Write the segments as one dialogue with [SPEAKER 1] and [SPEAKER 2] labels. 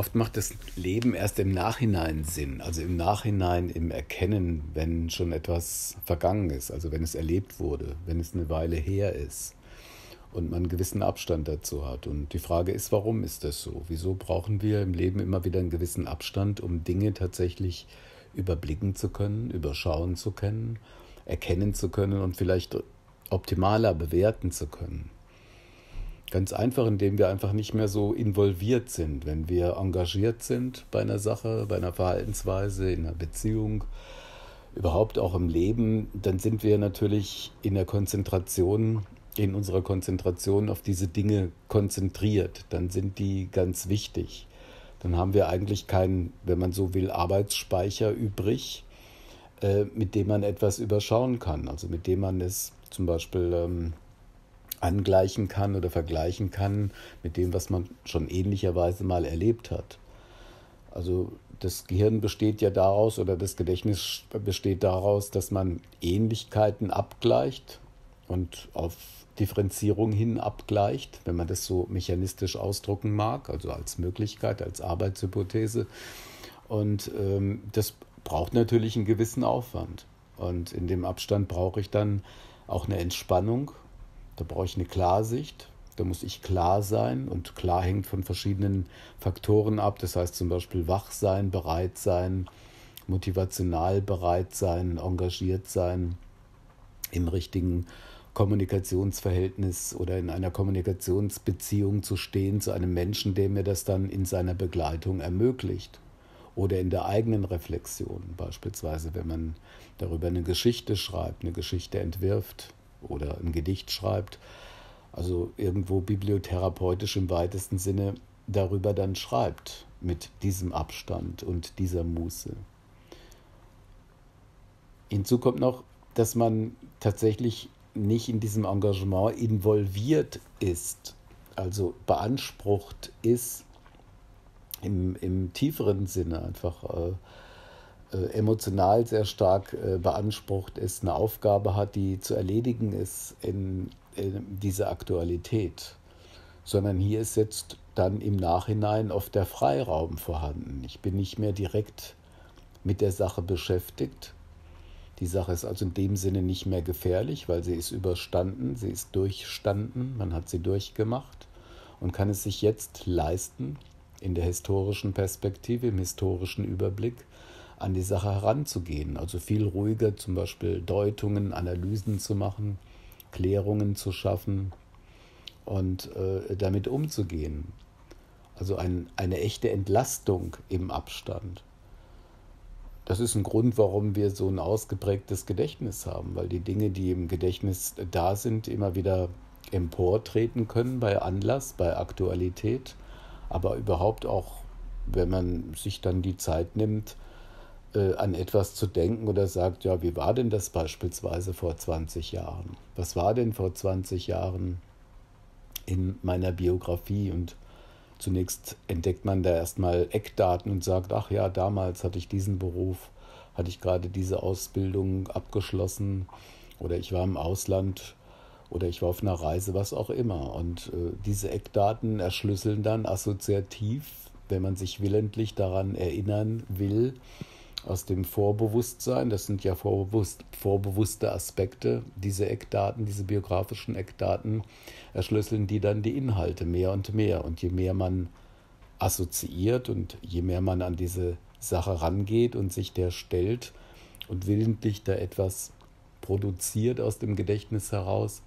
[SPEAKER 1] Oft macht das Leben erst im Nachhinein Sinn, also im Nachhinein im Erkennen, wenn schon etwas vergangen ist, also wenn es erlebt wurde, wenn es eine Weile her ist und man einen gewissen Abstand dazu hat. Und die Frage ist, warum ist das so? Wieso brauchen wir im Leben immer wieder einen gewissen Abstand, um Dinge tatsächlich überblicken zu können, überschauen zu können, erkennen zu können und vielleicht optimaler bewerten zu können? Ganz einfach, indem wir einfach nicht mehr so involviert sind. Wenn wir engagiert sind bei einer Sache, bei einer Verhaltensweise, in einer Beziehung, überhaupt auch im Leben, dann sind wir natürlich in der Konzentration, in unserer Konzentration auf diese Dinge konzentriert. Dann sind die ganz wichtig. Dann haben wir eigentlich keinen, wenn man so will, Arbeitsspeicher übrig, äh, mit dem man etwas überschauen kann. Also mit dem man es zum Beispiel ähm, angleichen kann oder vergleichen kann mit dem, was man schon ähnlicherweise mal erlebt hat. Also das Gehirn besteht ja daraus oder das Gedächtnis besteht daraus, dass man Ähnlichkeiten abgleicht und auf Differenzierung hin abgleicht, wenn man das so mechanistisch ausdrucken mag, also als Möglichkeit, als Arbeitshypothese. Und ähm, das braucht natürlich einen gewissen Aufwand. Und in dem Abstand brauche ich dann auch eine Entspannung da brauche ich eine Klarsicht, da muss ich klar sein und klar hängt von verschiedenen Faktoren ab. Das heißt zum Beispiel wach sein, bereit sein, motivational bereit sein, engagiert sein, im richtigen Kommunikationsverhältnis oder in einer Kommunikationsbeziehung zu stehen zu einem Menschen, der mir das dann in seiner Begleitung ermöglicht. Oder in der eigenen Reflexion, beispielsweise, wenn man darüber eine Geschichte schreibt, eine Geschichte entwirft oder ein Gedicht schreibt, also irgendwo bibliotherapeutisch im weitesten Sinne darüber dann schreibt, mit diesem Abstand und dieser Muße. Hinzu kommt noch, dass man tatsächlich nicht in diesem Engagement involviert ist, also beansprucht ist im, im tieferen Sinne einfach. Äh, äh, emotional sehr stark äh, beansprucht ist, eine Aufgabe hat, die zu erledigen ist in, in dieser Aktualität. Sondern hier ist jetzt dann im Nachhinein oft der Freiraum vorhanden. Ich bin nicht mehr direkt mit der Sache beschäftigt. Die Sache ist also in dem Sinne nicht mehr gefährlich, weil sie ist überstanden, sie ist durchstanden, man hat sie durchgemacht und kann es sich jetzt leisten, in der historischen Perspektive, im historischen Überblick, an die Sache heranzugehen. Also viel ruhiger zum Beispiel Deutungen, Analysen zu machen, Klärungen zu schaffen und äh, damit umzugehen. Also ein, eine echte Entlastung im Abstand. Das ist ein Grund, warum wir so ein ausgeprägtes Gedächtnis haben, weil die Dinge, die im Gedächtnis da sind, immer wieder emportreten können bei Anlass, bei Aktualität, aber überhaupt auch, wenn man sich dann die Zeit nimmt, äh, an etwas zu denken oder sagt, ja, wie war denn das beispielsweise vor 20 Jahren? Was war denn vor 20 Jahren in meiner Biografie? Und zunächst entdeckt man da erstmal Eckdaten und sagt, ach ja, damals hatte ich diesen Beruf, hatte ich gerade diese Ausbildung abgeschlossen oder ich war im Ausland oder ich war auf einer Reise, was auch immer. Und äh, diese Eckdaten erschlüsseln dann assoziativ, wenn man sich willentlich daran erinnern will, aus dem Vorbewusstsein, das sind ja vorbewusst, vorbewusste Aspekte, diese Eckdaten, diese biografischen Eckdaten erschlüsseln die dann die Inhalte mehr und mehr. Und je mehr man assoziiert und je mehr man an diese Sache rangeht und sich der stellt und willentlich da etwas produziert aus dem Gedächtnis heraus,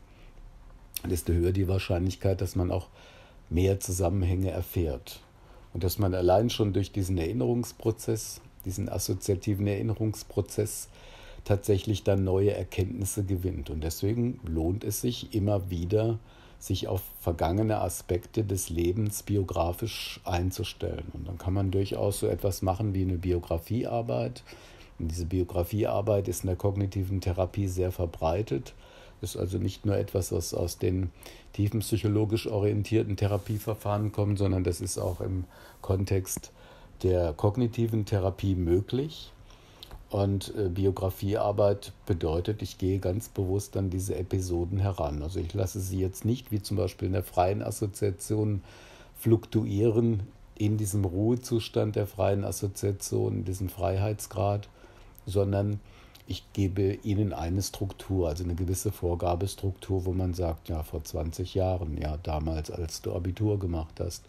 [SPEAKER 1] desto höher die Wahrscheinlichkeit, dass man auch mehr Zusammenhänge erfährt. Und dass man allein schon durch diesen Erinnerungsprozess diesen assoziativen Erinnerungsprozess tatsächlich dann neue Erkenntnisse gewinnt. Und deswegen lohnt es sich immer wieder, sich auf vergangene Aspekte des Lebens biografisch einzustellen. Und dann kann man durchaus so etwas machen wie eine Biografiearbeit. Und diese Biografiearbeit ist in der kognitiven Therapie sehr verbreitet. Ist also nicht nur etwas, was aus den tiefen psychologisch orientierten Therapieverfahren kommt, sondern das ist auch im Kontext der kognitiven Therapie möglich. Und äh, Biografiearbeit bedeutet, ich gehe ganz bewusst an diese Episoden heran. Also ich lasse sie jetzt nicht, wie zum Beispiel in der freien Assoziation, fluktuieren in diesem Ruhezustand der freien Assoziation, in diesem Freiheitsgrad, sondern ich gebe ihnen eine Struktur, also eine gewisse Vorgabestruktur, wo man sagt, ja, vor 20 Jahren, ja, damals, als du Abitur gemacht hast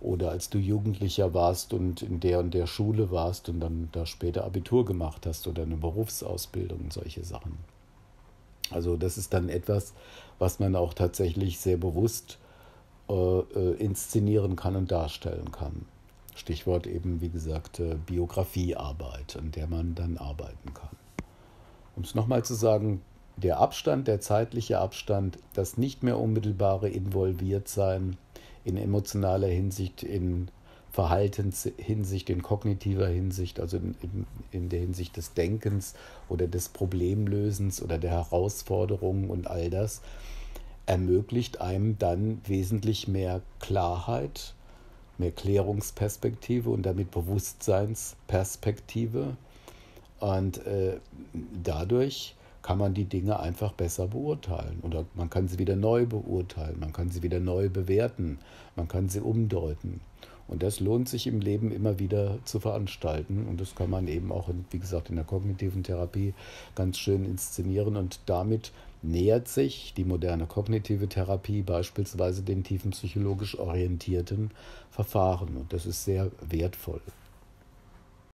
[SPEAKER 1] oder als du Jugendlicher warst und in der und der Schule warst und dann da später Abitur gemacht hast oder eine Berufsausbildung und solche Sachen. Also das ist dann etwas, was man auch tatsächlich sehr bewusst äh, äh inszenieren kann und darstellen kann. Stichwort eben, wie gesagt, äh, Biografiearbeit, an der man dann arbeiten kann. Um es nochmal zu sagen, der Abstand, der zeitliche Abstand, das nicht mehr unmittelbare Involviertsein, in emotionaler Hinsicht, in Verhaltenshinsicht, in kognitiver Hinsicht, also in, in, in, der Hinsicht des Denkens oder des Problemlösens oder der Herausforderungen und all das, ermöglicht einem dann wesentlich mehr Klarheit, mehr Klärungsperspektive und damit Bewusstseinsperspektive. Und äh, dadurch kann man die Dinge einfach besser beurteilen oder man kann sie wieder neu beurteilen, man kann sie wieder neu bewerten, man kann sie umdeuten. Und das lohnt sich im Leben immer wieder zu veranstalten. Und das kann man eben auch, wie gesagt, in der kognitiven Therapie ganz schön inszenieren. Und damit nähert sich die moderne kognitive Therapie beispielsweise den tiefenpsychologisch orientierten Verfahren. Und das ist sehr wertvoll.